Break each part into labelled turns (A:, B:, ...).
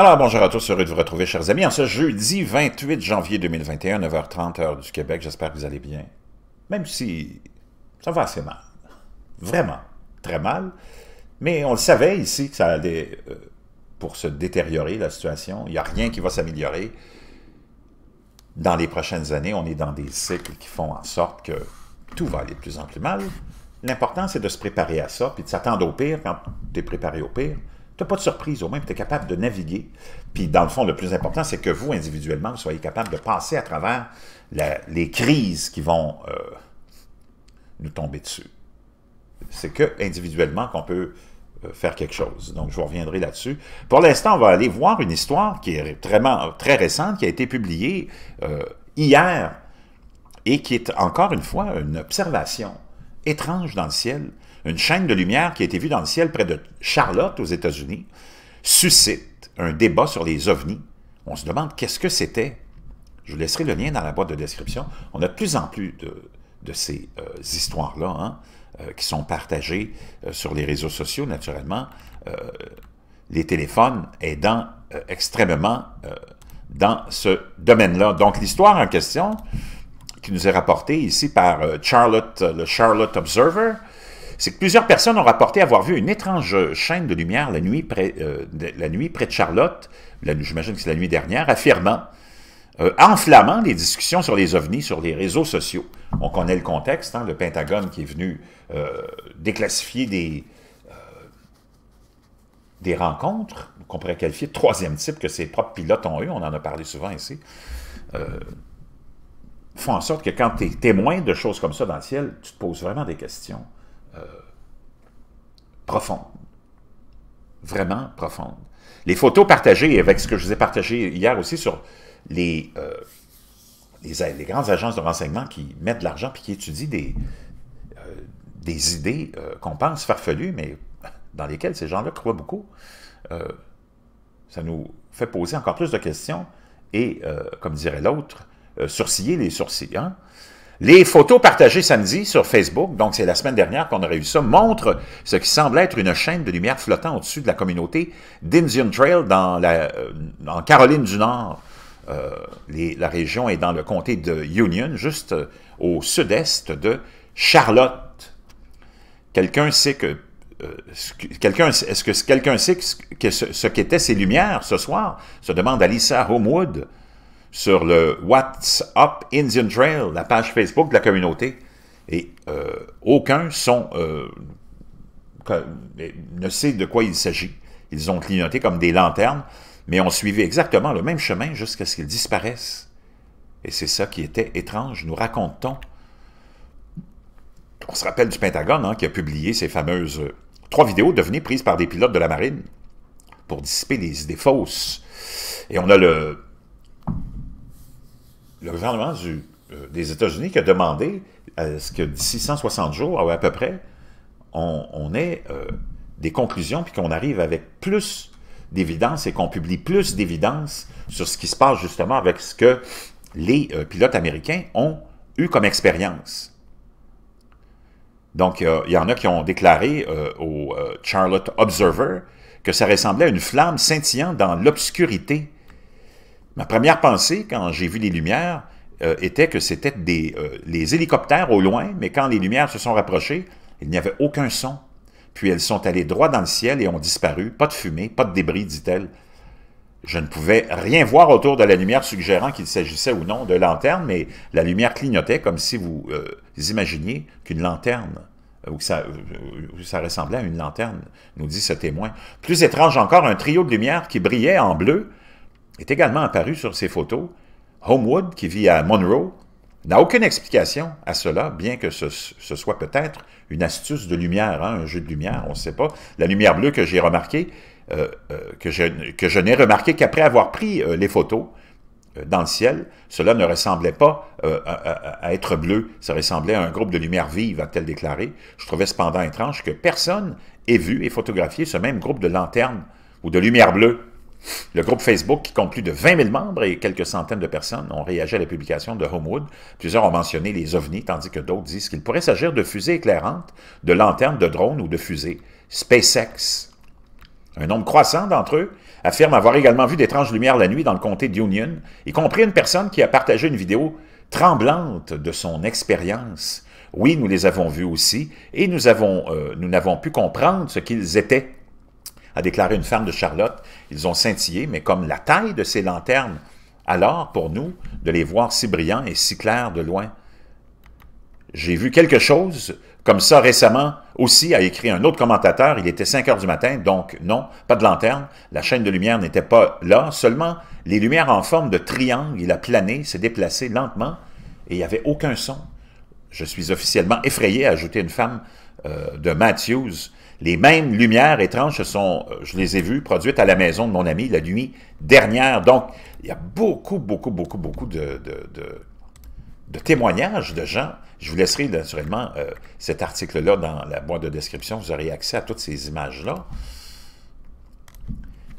A: Alors, bonjour à tous, heureux de vous retrouver, chers amis, en ce jeudi 28 janvier 2021, 9h30, heure du Québec. J'espère que vous allez bien, même si ça va assez mal. Vraiment, très mal. Mais on le savait ici que ça allait, euh, pour se détériorer, la situation. Il n'y a rien qui va s'améliorer. Dans les prochaines années, on est dans des cycles qui font en sorte que tout va aller de plus en plus mal. L'important, c'est de se préparer à ça, puis de s'attendre au pire quand tu es préparé au pire pas de surprise, au moins, tu es capable de naviguer. Puis, dans le fond, le plus important, c'est que vous, individuellement, vous soyez capable de passer à travers les crises qui vont euh, nous tomber dessus. C'est que, individuellement, qu'on peut euh, faire quelque chose. Donc, je vous reviendrai là-dessus. Pour l'instant, on va aller voir une histoire qui est très, euh, très récente, qui a été publiée hier et qui est encore une fois une observation étrange dans le ciel une chaîne de lumière qui a été vue dans le ciel près de Charlotte, aux États-Unis, suscite un débat sur les ovnis. On se demande qu'est-ce que c'était. Je vous laisserai le lien dans la boîte de description. On a de plus en plus de, ces euh, histoires-là hein, euh, qui sont partagées euh, sur les réseaux sociaux, naturellement. les téléphones aidant extrêmement dans ce domaine-là. Donc, l'histoire en question, qui nous est rapportée ici par Charlotte, le Charlotte Observer, c'est que plusieurs personnes ont rapporté avoir vu une étrange chaîne de lumière la nuit près, euh, de, Charlotte, j'imagine que c'est la nuit dernière, affirmant, euh, enflammant les discussions sur les ovnis sur les réseaux sociaux. On connaît le contexte, hein, le Pentagone qui est venu euh, déclassifier des, rencontres qu'on pourrait qualifier de troisième type que ses propres pilotes ont eu, on en a parlé souvent ici, font en sorte que quand tu es témoin de choses comme ça dans le ciel, tu te poses vraiment des questions. Euh, profonde. Vraiment profonde. Les photos partagées avec ce que je vous ai partagé hier aussi sur les, euh, les, grandes agences de renseignement qui mettent de l'argent puis qui étudient des, euh, des idées qu'on pense farfelues, mais dans lesquelles ces gens-là croient beaucoup. ça nous fait poser encore plus de questions et, comme dirait l'autre, sourciller les sourcils. Hein. Les photos partagées samedi sur Facebook, donc c'est la semaine dernière qu'on aurait vu ça, montrent ce qui semble être une chaîne de lumière flottant au-dessus de la communauté d'Indian Trail dans la, euh, en Caroline du Nord. Euh, la région est dans le comté de Union, juste euh, au sud-est de Charlotte. Quelqu'un sait que quelqu'un, est-ce que quelqu'un sait ce, ce qu'étaient ces lumières ce soir? se demande Alissa Homewood sur le What's Up Indian Trail, la page Facebook de la communauté. Et euh, aucun euh, ne sait de quoi il s'agit. Ils ont clignoté comme des lanternes, mais ont suivi exactement le même chemin jusqu'à ce qu'ils disparaissent. Et c'est ça qui était étrange, nous racontons. On se rappelle du Pentagone hein, qui a publié ces fameuses euh, trois vidéos devenues prises par des pilotes de la marine pour dissiper des idées fausses. Et on a le le gouvernement euh, des États-Unis qui a demandé à euh, ce que d'ici 160 jours, à peu près, on, ait euh, des conclusions, puis qu'on arrive avec plus d'évidence et qu'on publie plus d'évidence sur ce qui se passe justement avec ce que les pilotes américains ont eu comme expérience. Donc, il y en a qui ont déclaré au Charlotte Observer que ça ressemblait à une flamme scintillant dans l'obscurité Ma première pensée, quand j'ai vu les lumières, euh, était que c'était des euh, les hélicoptères au loin, mais quand les lumières se sont rapprochées, il n'y avait aucun son. Puis elles sont allées droit dans le ciel et ont disparu. Pas de fumée, pas de débris, dit-elle. Je ne pouvais rien voir autour de la lumière suggérant qu'il s'agissait ou non de lanterne, mais la lumière clignotait comme si vous euh, imaginiez qu'une lanterne, ou que ça, ressemblait à une lanterne, nous dit ce témoin. Plus étrange encore, un trio de lumières qui brillait en bleu, est également apparu sur ces photos. Homewood, qui vit à Monroe, n'a aucune explication à cela, bien que ce, soit peut-être une astuce de lumière, hein, un jeu de lumière, on ne sait pas. La lumière bleue que j'ai remarquée, euh, euh, que je, n'ai remarquée qu'après avoir pris euh, les photos dans le ciel, cela ne ressemblait pas à, à, être bleu, ça ressemblait à un groupe de lumière vive, a-t-elle déclaré. Je trouvais cependant étrange que personne ait vu et photographié ce même groupe de lanternes ou de lumière bleue le groupe Facebook, qui compte plus de 20 000 membres et quelques centaines de personnes, ont réagi à la publication de Homewood. Plusieurs ont mentionné les ovnis, tandis que d'autres disent qu'il pourrait s'agir de fusées éclairantes, de lanternes, de drones ou de fusées. SpaceX. Un nombre croissant d'entre eux affirme avoir également vu d'étranges lumières la nuit dans le comté d'Union, y compris une personne qui a partagé une vidéo tremblante de son expérience. Oui, nous les avons vus aussi, et nous euh, n'avons pu comprendre ce qu'ils étaient a déclaré une femme de Charlotte. Ils ont scintillé, mais comme la taille de ces lanternes, alors pour nous, de les voir si brillants et si clairs de loin. J'ai vu quelque chose comme ça récemment aussi, a écrit un autre commentateur. Il était 5 heures du matin, donc non, pas de lanterne. La chaîne de lumière n'était pas là, seulement les lumières en forme de triangle. Il a plané, s'est déplacé lentement et il n'y avait aucun son. Je suis officiellement effrayé, a ajouté une femme euh, de Matthews les mêmes lumières étranges sont, euh, je les ai vues, produites à la maison de mon ami la nuit dernière. Donc, il y a beaucoup, beaucoup, beaucoup, beaucoup de, témoignages de gens. Je vous laisserai naturellement euh, cet article-là dans la boîte de description. Vous aurez accès à toutes ces images-là.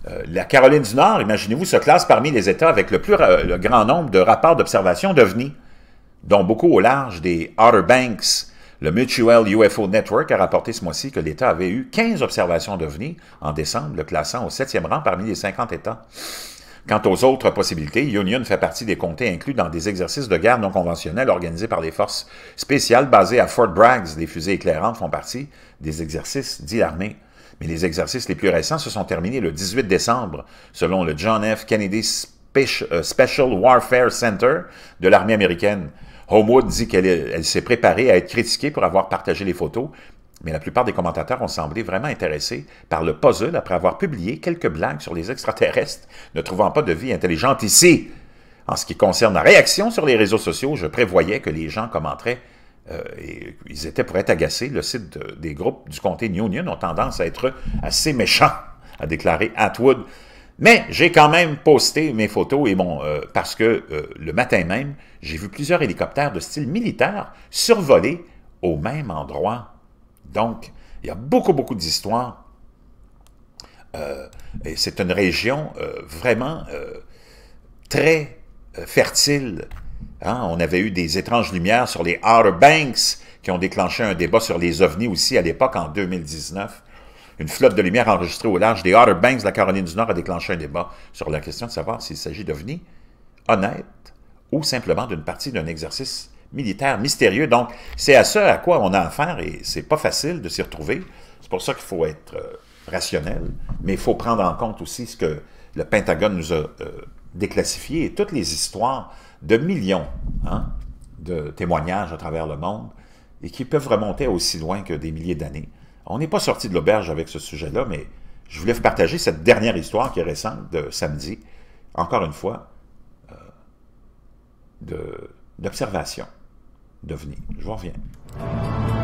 A: Euh, la Caroline du Nord, imaginez-vous, se classe parmi les États avec le plus grand nombre de rapports d'observation devenus, dont beaucoup au large des Outer Banks, le Mutual UFO Network a rapporté ce mois-ci que l'État avait eu 15 observations d'OVNI en décembre, le classant au septième rang parmi les 50 États. Quant aux autres possibilités, Union fait partie des comtés inclus dans des exercices de guerre non conventionnels organisés par les forces spéciales basées à Fort Bragg. Des fusées éclairantes font partie des exercices dits armés. Mais les exercices les plus récents se sont terminés le 18 décembre, selon le John F. Kennedy euh, Special Warfare Center de l'armée américaine. Homewood dit qu'elle s'est préparée à être critiquée pour avoir partagé les photos, mais la plupart des commentateurs ont semblé vraiment intéressés par le puzzle après avoir publié quelques blagues sur les extraterrestres, ne trouvant pas de vie intelligente ici. En ce qui concerne la réaction sur les réseaux sociaux, je prévoyais que les gens commenteraient euh, et ils étaient pour être agacés. Le site des groupes du comté New Union ont tendance à être assez méchant, a déclaré Atwood. Mais j'ai quand même posté mes photos et bon, euh, parce que euh, le matin même, j'ai vu plusieurs hélicoptères de style militaire survoler au même endroit. Donc, il y a beaucoup, beaucoup d'histoires. Euh, et c'est une région vraiment très fertile. Hein. On avait eu des étranges lumières sur les Outer Banks qui ont déclenché un débat sur les ovnis aussi à l'époque en 2019. Une flotte de lumière enregistrée au large des Outer Banks de la Caroline du Nord a déclenché un débat sur la question de savoir s'il s'agit de venir honnête ou simplement d'une partie d'un exercice militaire mystérieux. Donc, c'est à ce à quoi on a affaire et c'est pas facile de s'y retrouver. C'est pour ça qu'il faut être euh, rationnel, mais il faut prendre en compte aussi ce que le Pentagone nous a euh, déclassifié et toutes les histoires de millions hein, de témoignages à travers le monde et qui peuvent remonter aussi loin que des milliers d'années. On n'est pas sorti de l'auberge avec ce sujet-là, mais je voulais vous partager cette dernière histoire qui est récente de samedi, encore une fois, euh, d'observation venir. Je vous reviens.